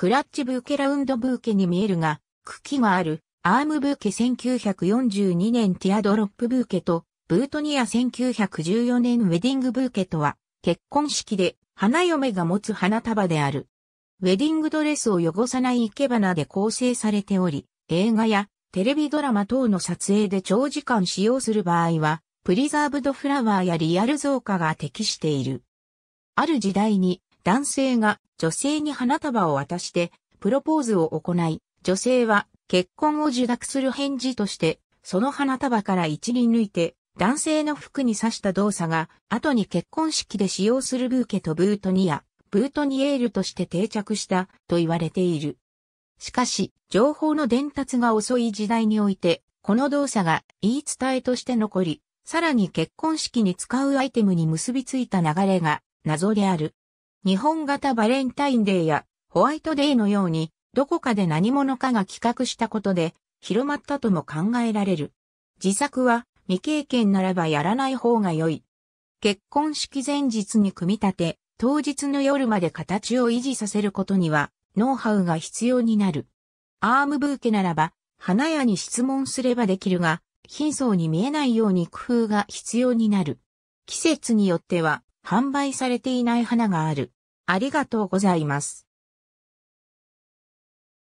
クラッチブーケラウンドブーケに見えるが、茎がある、アームブーケ1942年ティアドロップブーケと、ブートニア1914年ウェディングブーケとは、結婚式で花嫁が持つ花束である。ウェディングドレスを汚さない生け花で構成されており、映画やテレビドラマ等の撮影で長時間使用する場合は、プリザーブドフラワーやリアル造花が適している。ある時代に男性が女性に花束を渡してプロポーズを行い、女性は結婚を受諾する返事として、その花束から一輪抜いて男性の服に刺した動作が後に結婚式で使用するブーケとブートニア、ブートニエールとして定着したと言われている。しかし、情報の伝達が遅い時代において、この動作が言い伝えとして残り、さらに結婚式に使うアイテムに結びついた流れが謎である。日本型バレンタインデーやホワイトデーのように、どこかで何者かが企画したことで、広まったとも考えられる。自作は未経験ならばやらない方が良い。結婚式前日に組み立て、当日の夜まで形を維持させることには、ノウハウが必要になる。アームブーケならば、花屋に質問すればできるが、貧相に見えないように工夫が必要になる。季節によっては、販売されていない花がある。ありがとうございます。